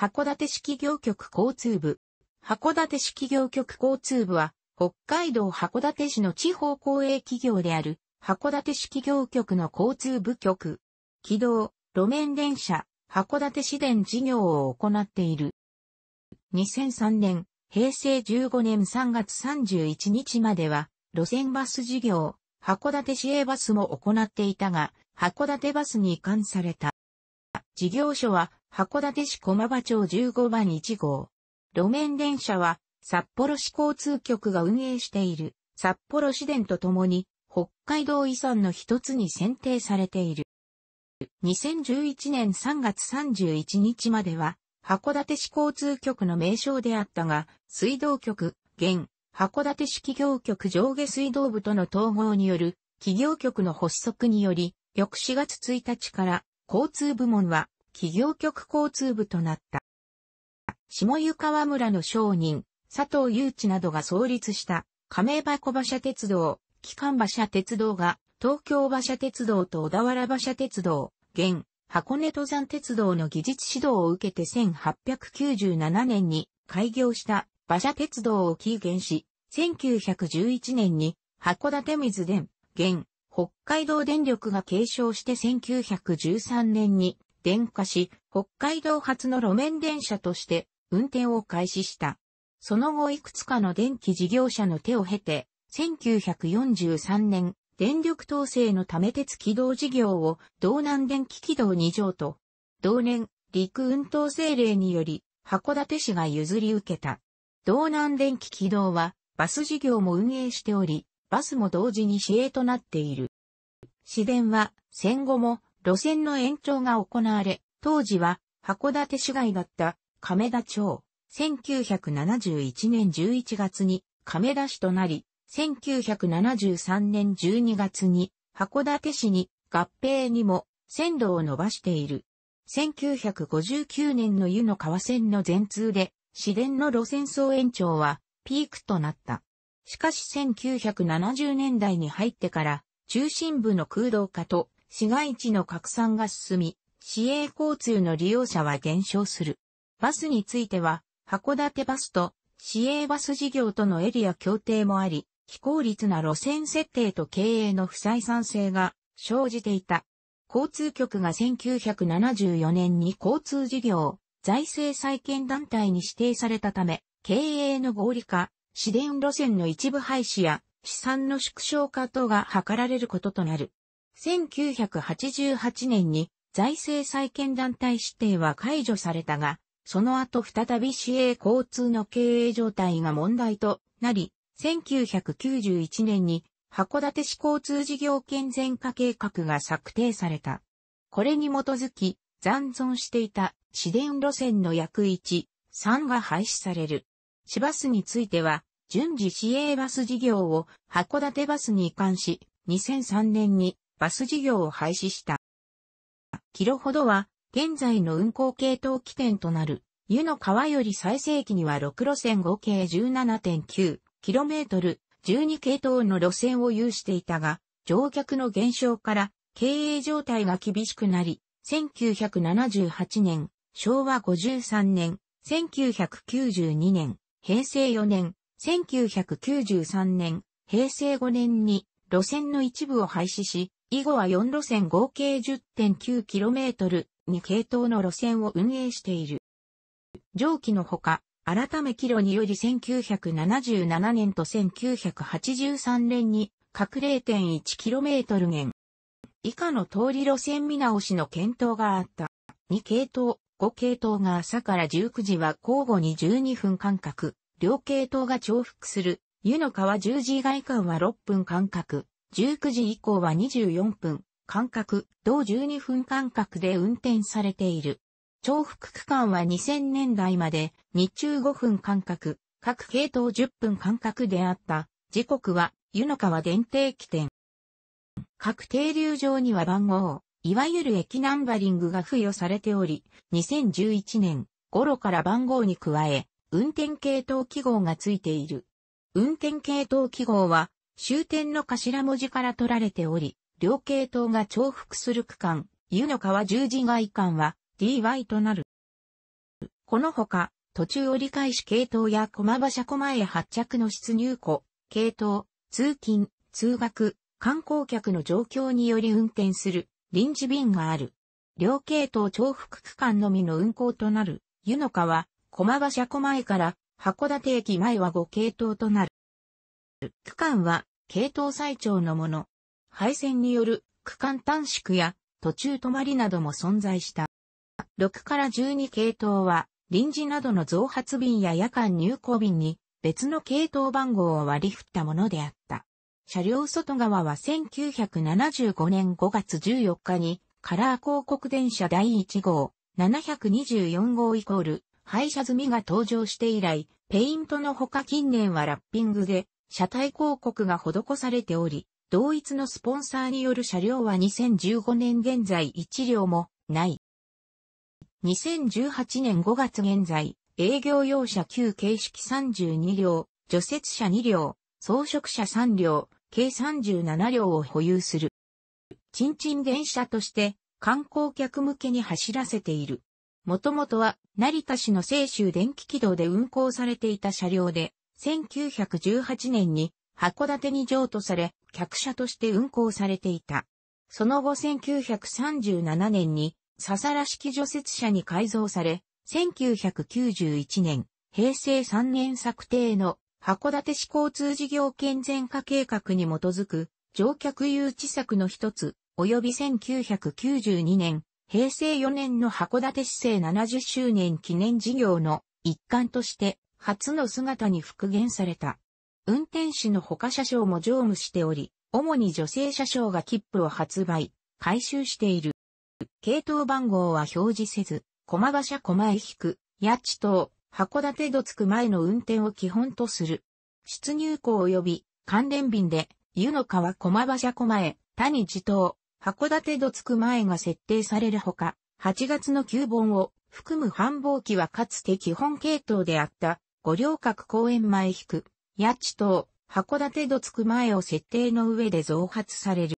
函館市企業局交通部。函館市企業局交通部は、北海道函館市の地方公営企業である、函館市企業局の交通部局。軌道、路面電車、函館市電事業を行っている。2003年、平成15年3月31日までは、路線バス事業、函館市営バスも行っていたが、函館バスに移管された。事業所は、函館市駒場町15番1号。路面電車は、札幌市交通局が運営している、札幌市電とともに、北海道遺産の一つに選定されている。2011年3月31日までは、函館市交通局の名称であったが、水道局、現、函館市企業局上下水道部との統合による、企業局の発足により、翌4月1日から、交通部門は、企業局交通部となった。下湯川村の商人、佐藤雄一などが創立した亀箱馬車鉄道、機関馬車鉄道が東京馬車鉄道と小田原馬車鉄道、現箱根登山鉄道の技術指導を受けて1897年に開業した馬車鉄道を起源し、1911年に函館水電、現北海道電力が継承して1913年に電化し、北海道発の路面電車として運転を開始した。その後いくつかの電気事業者の手を経て、1943年、電力統制のため鉄軌道事業を道南電気軌道2条と、同年、陸運統制令により、函館市が譲り受けた。道南電気軌道は、バス事業も運営しており、バスも同時に市営となっている。市電は、戦後も、路線の延長が行われ、当時は函館市街だった亀田町、1971年11月に亀田市となり、1973年12月に函館市に合併にも線路を伸ばしている。1959年の湯の川線の全通で、市電の路線総延長はピークとなった。しかし1970年代に入ってから中心部の空洞化と市街地の拡散が進み、市営交通の利用者は減少する。バスについては、函館バスと市営バス事業とのエリア協定もあり、非効率な路線設定と経営の不採算性が生じていた。交通局が1974年に交通事業、財政再建団体に指定されたため、経営の合理化、市電路線の一部廃止や資産の縮小化等が図られることとなる。1988年に財政再建団体指定は解除されたが、その後再び市営交通の経営状態が問題となり、1991年に函館市交通事業健全化計画が策定された。これに基づき、残存していた市電路線の約1、3が廃止される。市バスについては、順次市営バス事業を函館バスに移管し、2003年にバス事業を廃止した。キロほどは、現在の運行系統起点となる、湯の川より最盛期には6路線合計 17.9km、12系統の路線を有していたが、乗客の減少から経営状態が厳しくなり、1978年、昭和53年、1992年、平成4年、1993年、平成5年に路線の一部を廃止し、以後は4路線合計 10.9km に系統の路線を運営している。上記のほか、改めキロにより1977年と1983年に各 0.1km 減。以下の通り路線見直しの検討があった。2系統、5系統が朝から19時は交互に12分間隔。両系統が重複する。湯の川十字以外間は6分間隔。19時以降は24分、間隔、同12分間隔で運転されている。重複区間は2000年代まで、日中5分間隔、各系統10分間隔であった。時刻は、湯の川電停起点。各停留場には番号、いわゆる駅ナンバリングが付与されており、2011年頃から番号に加え、運転系統記号が付いている。運転系統記号は、終点の頭文字から取られており、両系統が重複する区間、湯の川十字街間は DY となる。このほか、途中折り返し系統や駒場車駒へ発着の出入庫、系統、通勤、通学、観光客の状況により運転する臨時便がある。両系統重複区間のみの運行となる湯の川、駒場車駒へから函館駅前は5系統となる。区間は系統最長のもの。配線による区間短縮や途中止まりなども存在した。6から12系統は臨時などの増発便や夜間入庫便に別の系統番号を割り振ったものであった。車両外側は1975年5月14日にカラー広告電車第1号724号イコール廃車済みが登場して以来、ペイントのほか近年はラッピングで車体広告が施されており、同一のスポンサーによる車両は2015年現在1両もない。2018年5月現在、営業用車旧形式32両、除雪車2両、装飾車3両、計37両を保有する。チンチン電車として観光客向けに走らせている。もともとは成田市の青州電気軌道で運行されていた車両で、1918年に函館に譲渡され、客車として運行されていた。その後1937年に、ササラ式除雪車に改造され、1991年、平成3年策定の函館市交通事業健全化計画に基づく乗客誘致策の一つ、及び1992年、平成4年の函館市政70周年記念事業の一環として初の姿に復元された。運転士の他車掌も乗務しており、主に女性車掌が切符を発売、回収している。系統番号は表示せず、駒場車駒へ引く、八地等、函館戸着く前の運転を基本とする。出入港及び関連便で、湯の川駒場車駒へ、谷地等、函館戸着く前が設定されるほか、8月の旧本を含む繁忙期はかつて基本系統であった五稜郭公園前引く、八地島、函館戸付く前を設定の上で増発される。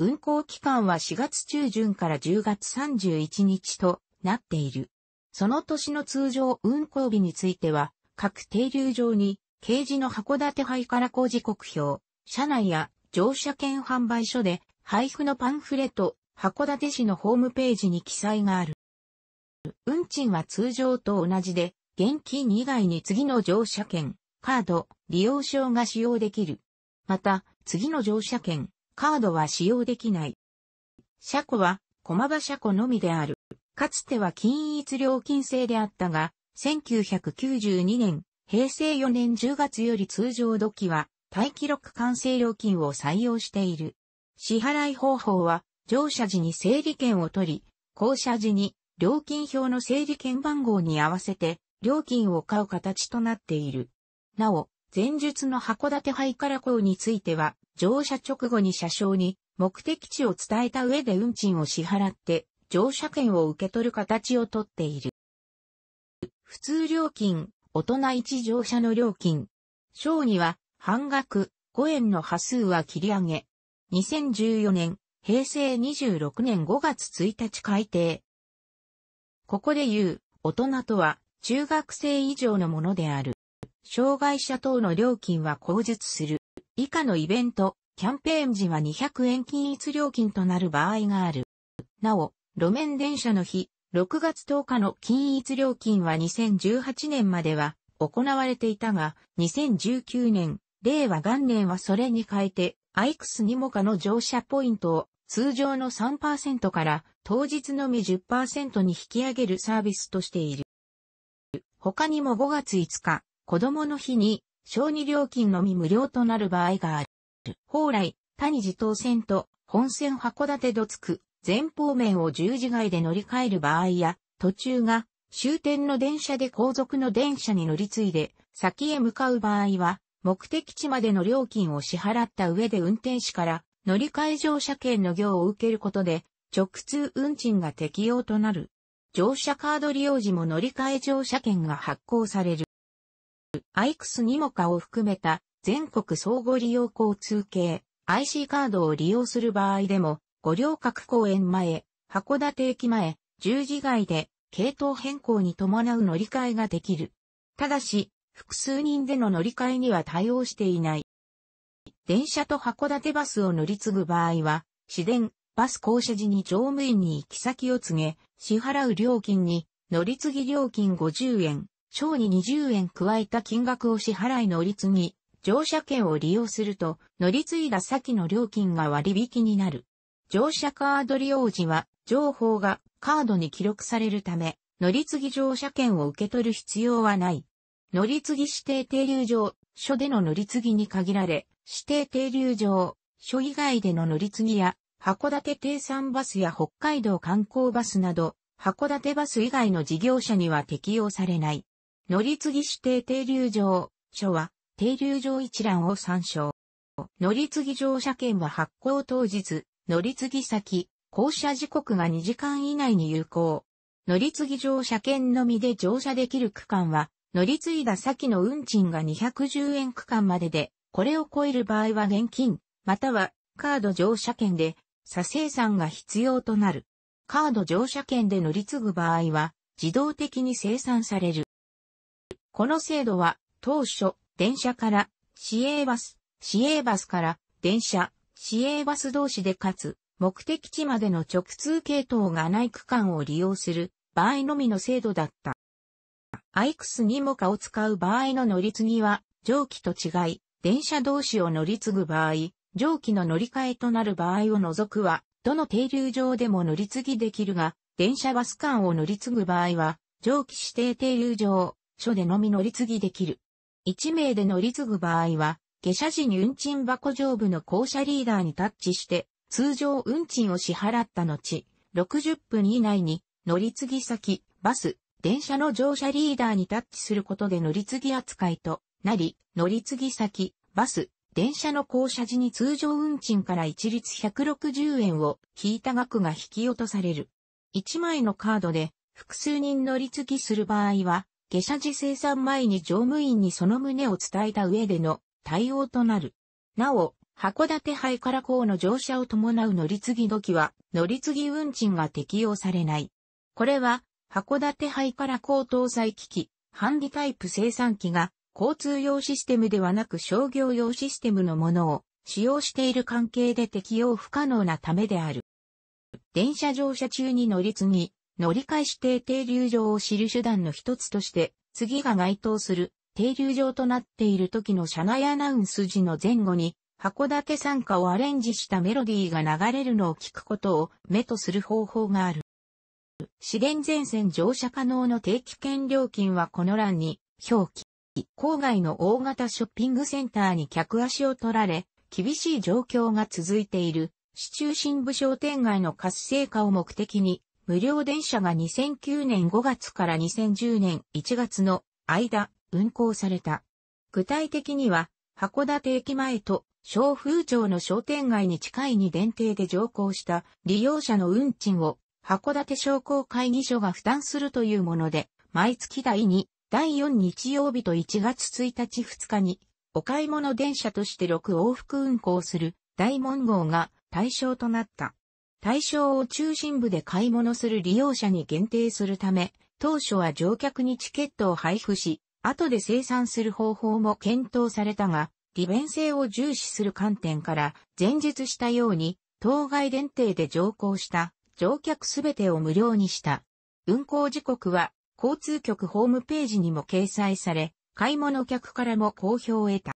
運行期間は4月中旬から10月31日となっている。その年の通常運行日については、各停留場に、掲示の函館灰から工事国標、車内や乗車券販売所で、配布のパンフレット、函館市のホームページに記載がある。運賃は通常と同じで、現金以外に次の乗車券、カード、利用証が使用できる。また、次の乗車券、カードは使用できない。車庫は、駒場車庫のみである。かつては均一料金制であったが、1992年、平成4年10月より通常時は、待機録完成料金を採用している。支払い方法は、乗車時に整理券を取り、降車時に料金表の整理券番号に合わせて料金を買う形となっている。なお、前述の函館ハから港については、乗車直後に車掌に目的地を伝えた上で運賃を支払って、乗車券を受け取る形をとっている。普通料金、大人1乗車の料金。小には、半額、5円の波数は切り上げ。2014年、平成26年5月1日改定。ここで言う、大人とは、中学生以上のものである。障害者等の料金は口述する。以下のイベント、キャンペーン時は200円均一料金となる場合がある。なお、路面電車の日、6月10日の均一料金は2018年までは行われていたが、2019年、令和元年はそれに変えて、アイクスにもかの乗車ポイントを通常の3%から当日のみ10%に引き上げるサービスとしている。他にも5月5日、子供の日に、小児料金のみ無料となる場合がある。蓬莱、谷寺東線と、本線函館どつく、前方面を十字街で乗り換える場合や、途中が終点の電車で後続の電車に乗り継いで、先へ向かう場合は、目的地までの料金を支払った上で運転士から乗り換え乗車券の行を受けることで、直通運賃が適用となる。乗車カード利用時も乗り換え乗車券が発行される。アイクスにもかを含めた全国相互利用交通系 IC カードを利用する場合でも、五稜郭公園前、函館駅前、十字街で系統変更に伴う乗り換えができる。ただし、複数人での乗り換えには対応していない。電車と函館バスを乗り継ぐ場合は、市電、バス降車時に乗務員に行き先を告げ、支払う料金に、乗り継ぎ料金50円、賞に20円加えた金額を支払い乗り継ぎ、乗車券を利用すると、乗り継いだ先の料金が割引になる。乗車カード利用時は、情報がカードに記録されるため、乗り継ぎ乗車券を受け取る必要はない。乗り継ぎ指定停留場、所での乗り継ぎに限られ、指定停留場、所以外での乗り継ぎや函館定産バスや北海道観光バスなど、函館バス以外の事業者には適用されない。乗り継ぎ指定停留場、所は、停留場一覧を参照。乗り継ぎ乗車券は発行当日、乗り継ぎ先、降車時刻が2時間以内に有効。乗り継ぎ乗車券のみで乗車できる区間は、乗り継いだ先の運賃が210円区間までで、これを超える場合は現金、またはカード乗車券で左生産が必要となる。カード乗車券で乗り継ぐ場合は、自動的に生産される。この制度は、当初、電車から、市営バス、市営バスから、電車、市営バス同士でかつ、目的地までの直通系統がない区間を利用する場合のみの制度だった。アイクスにもかを使う場合の乗り継ぎは、蒸気と違い、電車同士を乗り継ぐ場合、蒸気の乗り換えとなる場合を除くは、どの停留場でも乗り継ぎできるが、電車バス間を乗り継ぐ場合は、蒸気指定停留場、所でのみ乗り継ぎできる。1名で乗り継ぐ場合は、下車時に運賃箱上部の校舎リーダーにタッチして、通常運賃を支払った後、60分以内に乗り継ぎ先、バス、電車の乗車リーダーにタッチすることで乗り継ぎ扱いとなり、乗り継ぎ先、バス、電車の降車時に通常運賃から一律160円を引いた額が引き落とされる。1枚のカードで複数人乗り継ぎする場合は、下車時生産前に乗務員にその旨を伝えた上での対応となる。なお、函館杯から港の乗車を伴う乗り継ぎ時は、乗り継ぎ運賃が適用されない。これは、函館杯から港搭載機器、ハンディタイプ生産機が交通用システムではなく商業用システムのものを使用している関係で適用不可能なためである。電車乗車中に乗り継ぎ、乗り換えして停留場を知る手段の一つとして、次が該当する停留場となっている時の車内アナウンス時の前後に、函館参加をアレンジしたメロディーが流れるのを聞くことを目とする方法がある。資源前線乗車可能の定期券料金はこの欄に表記。郊外の大型ショッピングセンターに客足を取られ、厳しい状況が続いている、市中心部商店街の活性化を目的に、無料電車が2009年5月から2010年1月の間、運行された。具体的には、函館駅前と小風町の商店街に近いに電停で乗降した利用者の運賃を函館商工会議所が負担するというもので、毎月第2第4日曜日と1月1日2日に、お買い物電車として6往復運行する大門号が対象となった。対象を中心部で買い物する利用者に限定するため、当初は乗客にチケットを配布し、後で生産する方法も検討されたが、利便性を重視する観点から、前述したように、当該電停で乗降した乗客すべてを無料にした。運行時刻は交通局ホームページにも掲載され、買い物客からも好評を得た。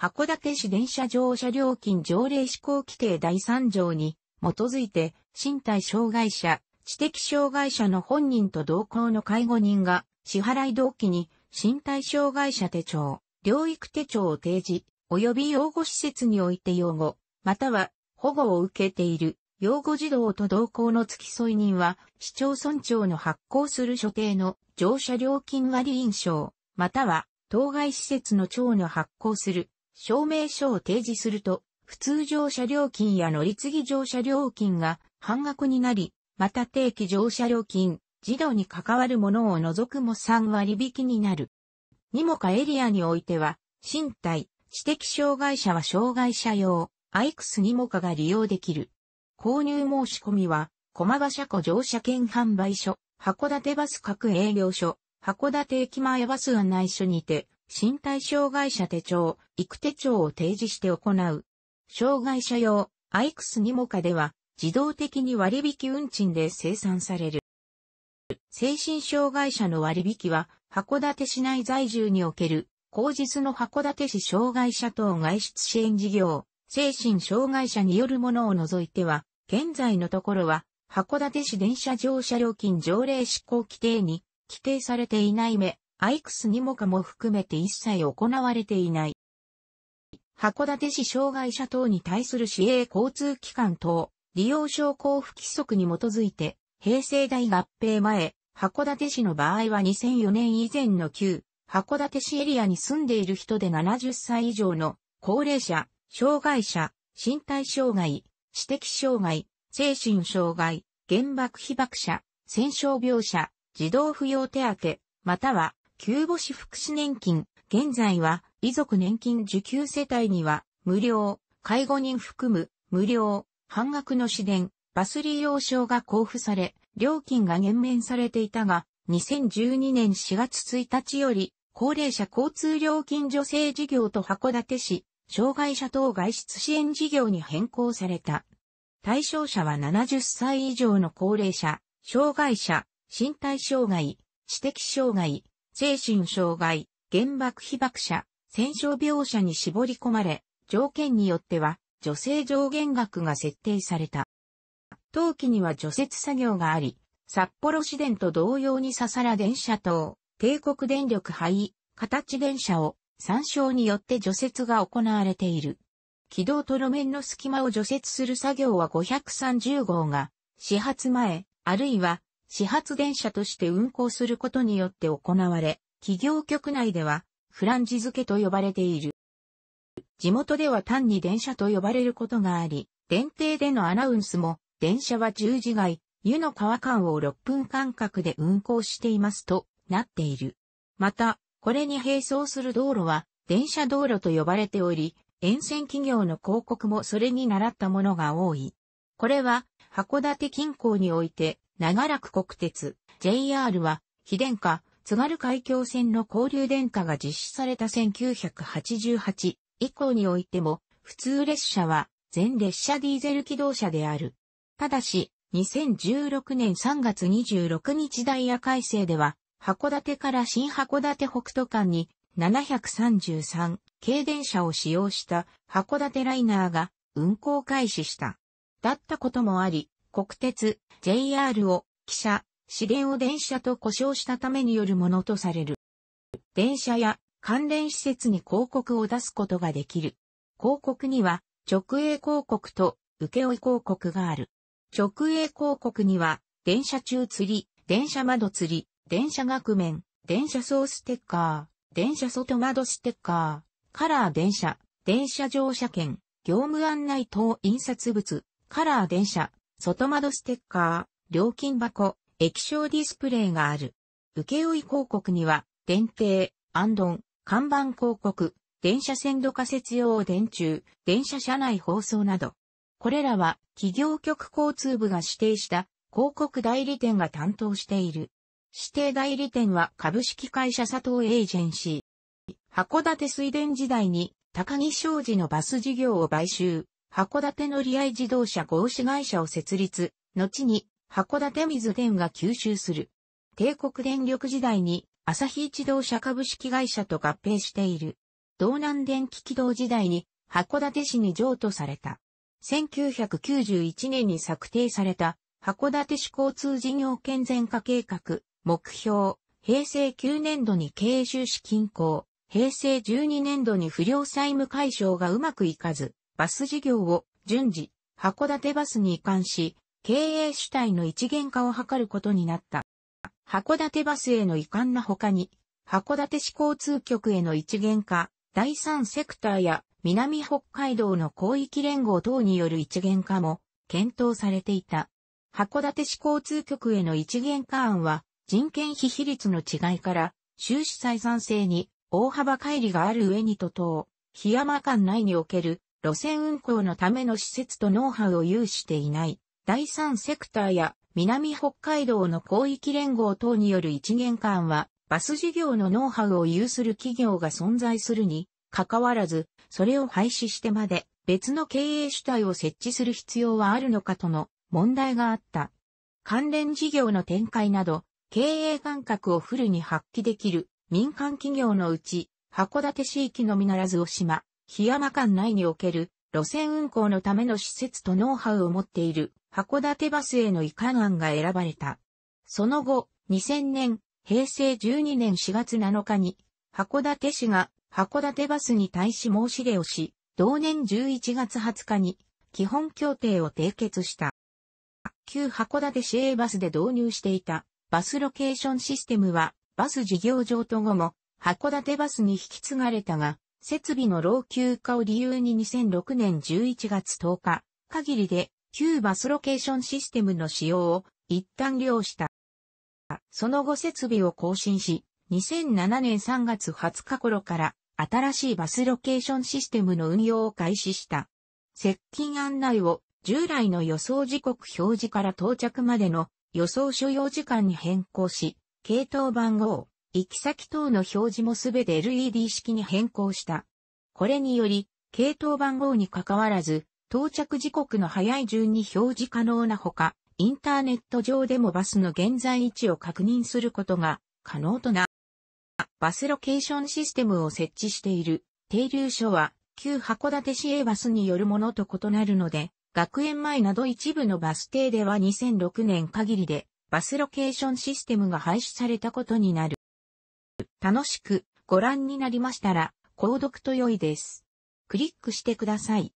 函館市電車乗車料金条例施行規定第3条に基づいて、身体障害者、知的障害者の本人と同行の介護人が、支払い同期に身体障害者手帳、療育手帳を提示、及び養護施設において養護、または保護を受けている養護児童と同行の付き添い人は、市町村長の発行する所定の乗車料金割印証、または、当該施設の長の発行する証明書を提示すると、普通乗車料金や乗り継ぎ乗車料金が半額になり、また定期乗車料金、児童に関わるものを除くも3割引きになる。にもかエリアにおいては、身体、知的障害者は障害者用、アイクスにもかが利用できる。購入申し込みは、駒場車庫乗車券販売所、函館バス各営業所、函館駅前バス案内所にて、身体障害者手帳、育手帳を提示して行う。障害者用、アイクスにもかでは、自動的に割引運賃で生産される。精神障害者の割引は、函館市内在住における、後日の函館市障害者等外出支援事業、精神障害者によるものを除いては、現在のところは、函館市電車乗車料金条例施行規定に規定されていない目、アイクスにもかも含めて一切行われていない。函館市障害者等に対する市営交通機関等、利用証交付規則に基づいて、平成大合併前、函館市の場合は2004年以前の旧、函館市エリアに住んでいる人で70歳以上の高齢者、障害者、身体障害、知的障害、精神障害、原爆被爆者、戦傷病者、児童扶養手当、または、救母子福祉年金、現在は、遺族年金受給世帯には、無料、介護人含む、無料、半額の支電、バス利用証が交付され、料金が減免されていたが、2012年4月1日より、高齢者交通料金助成事業と函館市、障害者等外出支援事業に変更された。対象者は70歳以上の高齢者、障害者、身体障害、知的障害、精神障害、原爆被爆者、戦傷描写に絞り込まれ、条件によっては、女性上限額が設定された。冬季には除雪作業があり、札幌市電と同様にささら電車等、帝国電力灰、形電車を参照によって除雪が行われている。軌道と路面の隙間を除雪する作業は530号が、始発前、あるいは、始発電車として運行することによって行われ、企業局内では、フランジ付けと呼ばれている。地元では単に電車と呼ばれることがあり、電停でのアナウンスも、電車は十字街、湯の川間を6分間隔で運行していますとなっている。また、これに並走する道路は電車道路と呼ばれており、沿線企業の広告もそれに倣ったものが多い。これは函館近郊において長らく国鉄、JR は非電化、津軽海峡線の交流電化が実施された1988以降においても、普通列車は全列車ディーゼル機動車である。ただし、2016年3月26日ダイヤ改正では、函館から新函館北斗間に733軽電車を使用した函館ライナーが運行開始した。だったこともあり、国鉄、JR を、汽車、市電を電車と故障したためによるものとされる。電車や関連施設に広告を出すことができる。広告には直営広告と受け負広告がある。直営広告には電車中釣り、電車窓釣り、電車額面、電車総ステッカー、電車外窓ステッカー、カラー電車、電車乗車券、業務案内等印刷物、カラー電車、外窓ステッカー、料金箱、液晶ディスプレイがある。請負広告には、電停、安頓、看板広告、電車線路仮設用電柱、電車車内放送など。これらは企業局交通部が指定した広告代理店が担当している。指定代理店は株式会社佐藤エージェンシー。函館水田時代に高木商事のバス事業を買収、函館乗り合い自動車合資会社を設立、後に函館水田が吸収する。帝国電力時代に朝日自動車株式会社と合併している。道南電気軌道時代に函館市に譲渡された。1991年に策定された函館市交通事業健全化計画目標、平成9年度に経営収支均衡、平成12年度に不良債務解消がうまくいかず、バス事業を順次、函館バスに移管し、経営主体の一元化を図ることになった。函館バスへの移管の他に、函館市交通局への一元化、第三セクターや南北海道の広域連合等による一元化も検討されていた。函館市交通局への一元化案は、人件費比率の違いから、収支採算性に大幅乖離がある上にと等、日山間内における路線運行のための施設とノウハウを有していない、第三セクターや南北海道の広域連合等による一元間は、バス事業のノウハウを有する企業が存在するに、かかわらず、それを廃止してまで別の経営主体を設置する必要はあるのかとの問題があった。関連事業の展開など、経営感覚をフルに発揮できる民間企業のうち、函館市域のみならずお島、檜山間内における路線運行のための施設とノウハウを持っている函館バスへの移管案が選ばれた。その後、2000年、平成12年4月7日に、函館市が函館バスに対し申し入れをし、同年11月20日に基本協定を締結した。旧函館市営バスで導入していたバスロケーションシステムは、バス事業場と後も、函館バスに引き継がれたが、設備の老朽化を理由に2006年11月10日、限りで、旧バスロケーションシステムの使用を一旦了した。その後設備を更新し、2007年3月20日頃から新しいバスロケーションシステムの運用を開始した。接近案内を従来の予想時刻表示から到着までの予想所要時間に変更し、系統番号、行き先等の表示もすべて LED 式に変更した。これにより、系統番号に関わらず、到着時刻の早い順に表示可能なほか、インターネット上でもバスの現在位置を確認することが可能とな。バスロケーションシステムを設置している停留所は旧函館市営バスによるものと異なるので、学園前など一部のバス停では2006年限りでバスロケーションシステムが廃止されたことになる。楽しくご覧になりましたら、購読と良いです。クリックしてください。